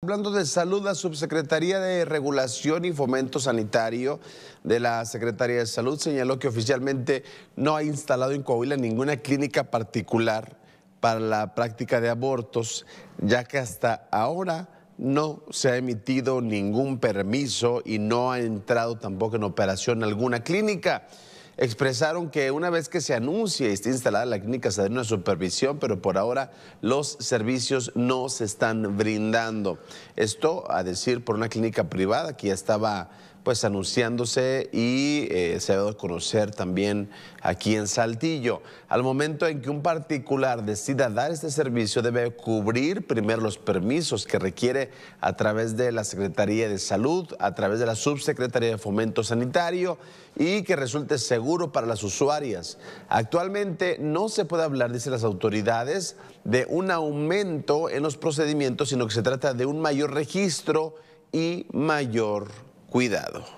Hablando de salud, la subsecretaría de Regulación y Fomento Sanitario de la Secretaría de Salud señaló que oficialmente no ha instalado en Coahuila ninguna clínica particular para la práctica de abortos, ya que hasta ahora no se ha emitido ningún permiso y no ha entrado tampoco en operación alguna clínica expresaron que una vez que se anuncie y esté instalada la clínica, se una supervisión, pero por ahora los servicios no se están brindando. Esto, a decir, por una clínica privada que ya estaba pues anunciándose y eh, se ha dado a conocer también aquí en Saltillo. Al momento en que un particular decida dar este servicio, debe cubrir primero los permisos que requiere a través de la Secretaría de Salud, a través de la Subsecretaría de Fomento Sanitario y que resulte seguro seguro para las usuarias. Actualmente no se puede hablar, dicen las autoridades, de un aumento en los procedimientos, sino que se trata de un mayor registro y mayor cuidado.